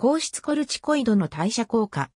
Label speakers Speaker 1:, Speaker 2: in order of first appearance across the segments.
Speaker 1: 硬質コルチコイドの代謝効果。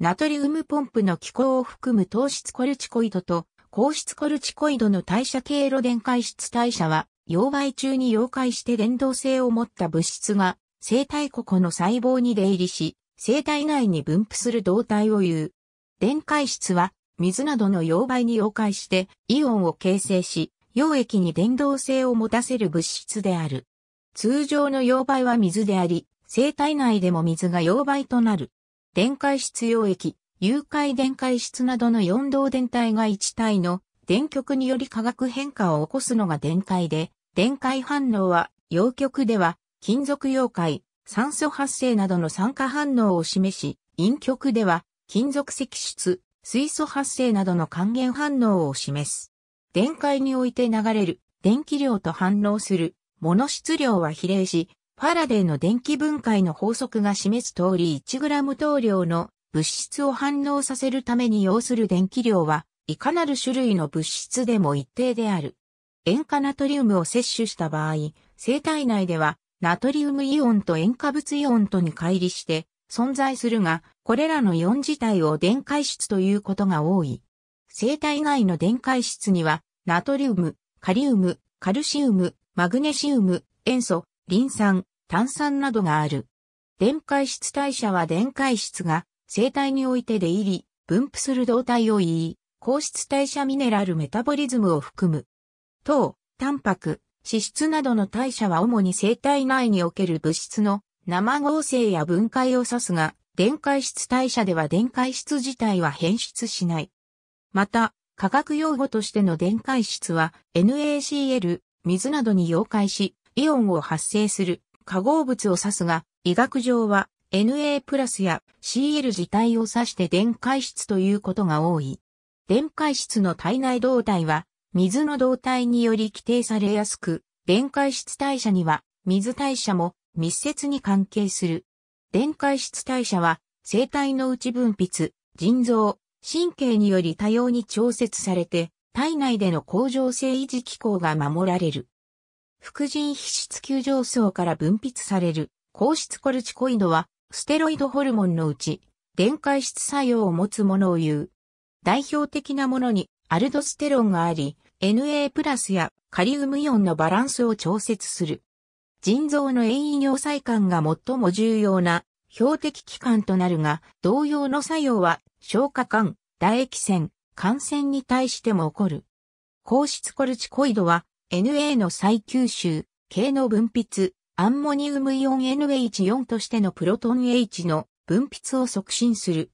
Speaker 1: ナトリウムポンプの気候を含む糖質コルチコイドと硬質コルチコイドの代謝経路電解質代謝は、溶媒中に溶解して電動性を持った物質が生体個々の細胞に出入りし、生体内に分布する動態を言う。電解質は水などの溶媒に溶解してイオンを形成し、溶液に伝導性を持たせる物質である。通常の溶媒は水であり、生体内でも水が溶媒となる。電解質溶液、融解電解質などの4動電体が1体の電極により化学変化を起こすのが電解で、電解反応は、陽極では、金属溶解、酸素発生などの酸化反応を示し、陰極では、金属析出、水素発生などの還元反応を示す。電解において流れる電気量と反応する物質量は比例し、ファラデーの電気分解の法則が示す通り 1g 等量の物質を反応させるために要する電気量は、いかなる種類の物質でも一定である。塩化ナトリウムを摂取した場合、生体内では、ナトリウムイオンと塩化物イオンとに乖離して存在するが、これらのイオン自体を電解質ということが多い。生体外の電解質には、ナトリウム、カリウム、カルシウム、マグネシウム、塩素、リン酸、炭酸などがある。電解質代謝は電解質が生体において出入り、分布する動態を言い、高質代謝ミネラルメタボリズムを含む。糖、タンパク、脂質などの代謝は主に生体内における物質の生合成や分解を指すが、電解質代謝では電解質自体は変質しない。また、化学用語としての電解質は NaCl、水などに溶解し、イオンを発生する化合物を指すが、医学上は Na プラスや Cl 自体を指して電解質ということが多い。電解質の体内動態は、水の動態により規定されやすく、電解質代謝には、水代謝も密接に関係する。電解質代謝は、生体の内分泌、腎臓、神経により多様に調節されて、体内での恒常性維持機構が守られる。副腎皮質球状層から分泌される、硬質コルチコイドは、ステロイドホルモンのうち、電解質作用を持つものを言う。代表的なものに、アルドステロンがあり、NA プラスやカリウムイオンのバランスを調節する。腎臓の遠位尿細管が最も重要な標的器官となるが、同様の作用は消化管、唾液腺、感染に対しても起こる。硬質コルチコイドは NA の再吸収、系の分泌、アンモニウムイオン NH4 としてのプロトン H の分泌を促進する。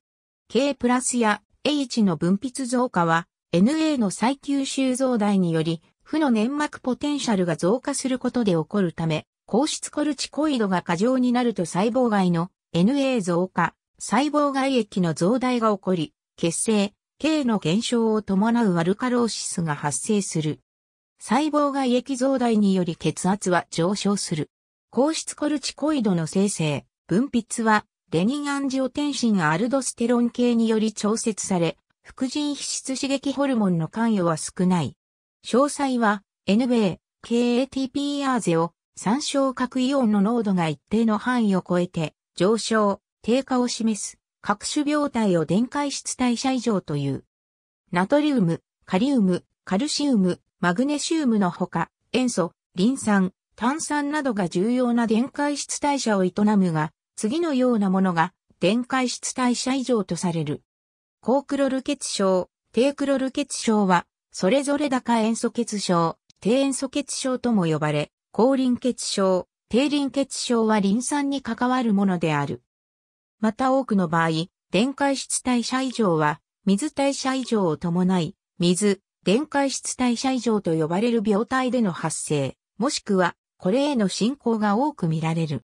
Speaker 1: K プラスや H の分泌増加は NA の再吸収増大により、負の粘膜ポテンシャルが増加することで起こるため、硬質コルチコイドが過剰になると細胞外の NA 増加、細胞外液の増大が起こり、血清、K の減少を伴うアルカローシスが発生する。細胞外液増大により血圧は上昇する。硬質コルチコイドの生成、分泌は、レニンアンジオテンシンアルドステロン系により調節され、副腎皮質刺激ホルモンの関与は少ない。詳細は、NB、KATPR ゼを参照核イオンの濃度が一定の範囲を超えて、上昇、低下を示す、各種病態を電解質代謝異常という。ナトリウム、カリウム、カルシウム、マグネシウムのほか、塩素、リン酸、炭酸などが重要な電解質代謝を営むが、次のようなものが電解質代謝異常とされる。高クロル血症、低クロル血症は、それぞれ高塩素血症、低塩素血症とも呼ばれ、高輪血症、低輪血症はリン酸に関わるものである。また多くの場合、電解質代謝異常は、水代謝異常を伴い、水、電解質代謝異常と呼ばれる病態での発生、もしくはこれへの進行が多く見られる。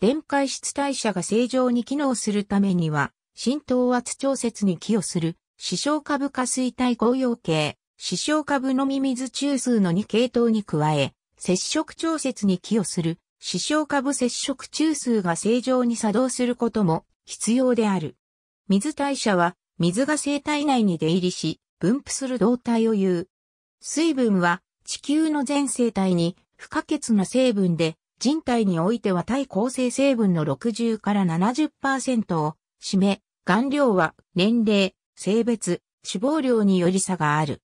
Speaker 1: 電解質代謝が正常に機能するためには、浸透圧調節に寄与する、視床下部下水体高用系、視床下部のみ水中枢の2系統に加え、接触調節に寄与する、視床下部接触中枢が正常に作動することも必要である。水代謝は、水が生体内に出入りし、分布する動態を言う。水分は地球の全生態に不可欠な成分で、人体においては体構成成分の60から70%を占め、顔料は年齢、性別、死亡量により差がある。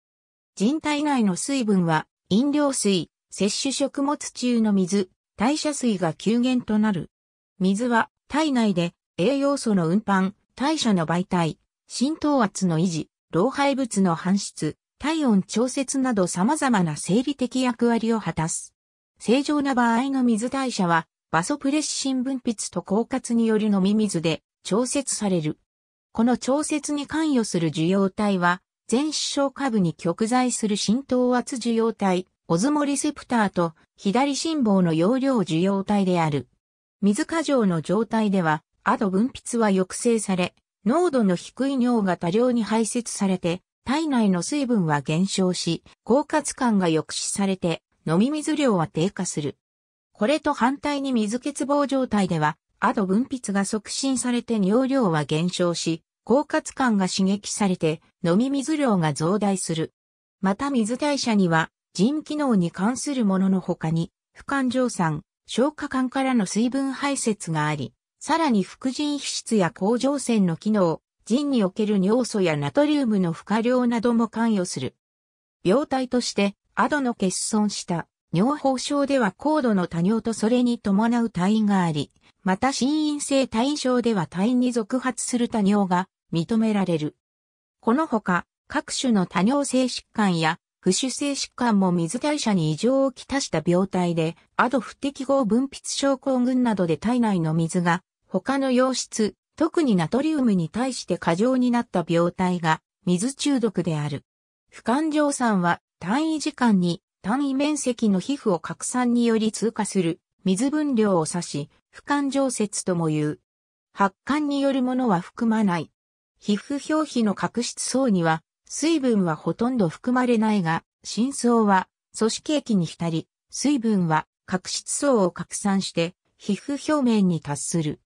Speaker 1: 人体内の水分は飲料水、摂取食物中の水、代謝水が急減となる。水は体内で栄養素の運搬、代謝の媒体、浸透圧の維持、老廃物の搬出、体温調節など様々な生理的役割を果たす。正常な場合の水代謝は、バソプレッシン分泌と効活による飲み水で調節される。この調節に関与する受容体は、全視床下部に極在する浸透圧受容体、オズモリセプターと左心房の容量受容体である。水過剰の状態では、アド分泌は抑制され、濃度の低い尿が多量に排泄されて、体内の水分は減少し、硬活感が抑止されて、飲み水量は低下する。これと反対に水欠乏状態では、アド分泌が促進されて尿量は減少し、硬活感が刺激されて、飲み水量が増大する。また水代謝には、腎機能に関するものの他に、不感蒸散、消化管からの水分排泄があり、さらに副腎皮質や甲状腺の機能、腎における尿素やナトリウムの不可量なども関与する。病態として、アドの欠損した尿崩症では高度の多尿とそれに伴う退位があり、また心因性退位症では退位に続発する多尿が認められる。このほか、各種の多尿性疾患や、不主性疾患も水代謝に異常をきたした病態で、アド不適合分泌症候群などで体内の水が他の溶質、特にナトリウムに対して過剰になった病態が水中毒である。不感蒸散は単位時間に単位面積の皮膚を拡散により通過する水分量を指し、不感状節とも言う。発汗によるものは含まない。皮膚表皮の角質層には水分はほとんど含まれないが、深層は組織液に浸り、水分は角質層を拡散して皮膚表面に達する。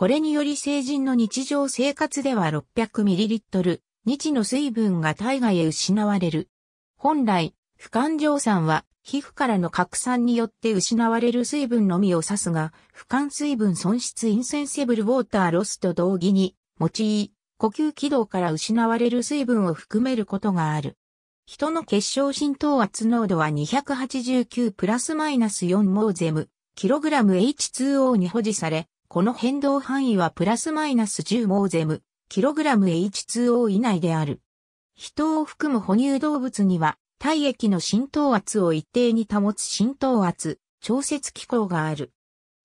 Speaker 1: これにより成人の日常生活では 600ml 日の水分が体外へ失われる。本来、不感蒸散は皮膚からの拡散によって失われる水分のみを指すが、不感水分損失インセンセブルウォーターロスと同義に用い、呼吸軌道から失われる水分を含めることがある。人の結晶浸透圧濃度は289プラスマイナス4モーゼム、キログラム H2O に保持され、この変動範囲はプラスマイナス10モーゼム、キログラム H2O 以内である。人を含む哺乳動物には、体液の浸透圧を一定に保つ浸透圧、調節機構がある。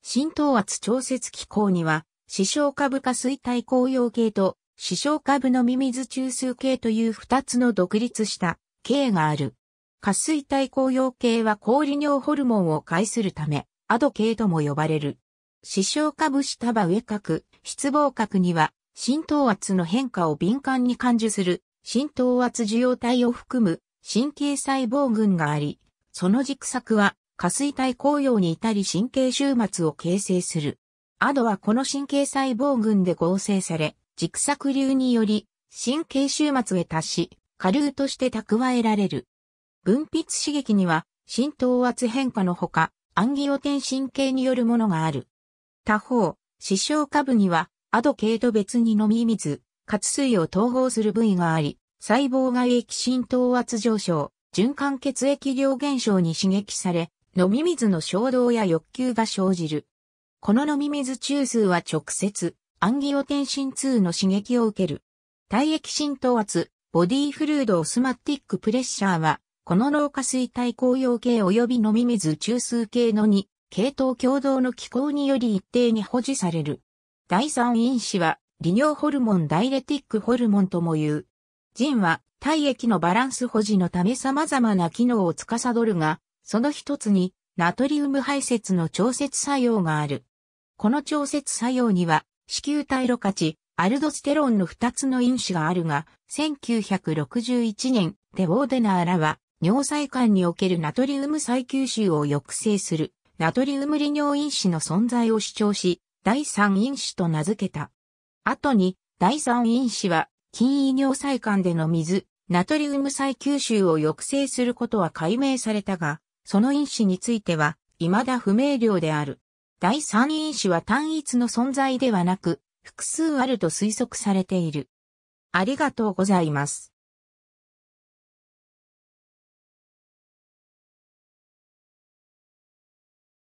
Speaker 1: 浸透圧調節機構には、視床下部下水体紅葉系と、視床下部のミミズ中枢系という二つの独立した系がある。下水体紅葉系は氷尿ホルモンを介するため、アド系とも呼ばれる。視床下下場上角、失望角には、浸透圧の変化を敏感に感受する、浸透圧受容体を含む神経細胞群があり、その軸索は、下垂体紅葉に至り神経終末を形成する。アドはこの神経細胞群で合成され、軸索流により、神経終末へ達し、下流として蓄えられる。分泌刺激には、浸透圧変化のほか、アンギオテン神経によるものがある。他方、視床下部には、アド系と別に飲み水、活水を統合する部位があり、細胞外液浸透圧上昇、循環血液量減少に刺激され、飲み水の衝動や欲求が生じる。この飲み水中枢は直接、アンギオテンシン2の刺激を受ける。体液浸透圧、ボディフルードオスマティックプレッシャーは、この老化水体抗葉系及び飲み水中枢系の2系統共同の機構により一定に保持される。第三因子は、利尿ホルモンダイレティックホルモンとも言う。腎は体液のバランス保持のため様々な機能を司るが、その一つにナトリウム排泄の調節作用がある。この調節作用には、子宮体ロカチ、アルドステロンの二つの因子があるが、1961年、デウォーデナーらは、尿細管におけるナトリウム再吸収を抑制する。ナトリウム利尿因子の存在を主張し、第三因子と名付けた。後に、第三因子は、筋胃尿細管での水、ナトリウム再吸収を抑制することは解明されたが、その因子については、未だ不明瞭である。第三因子は単一の存在ではなく、複数あると推測されている。ありがとうございます。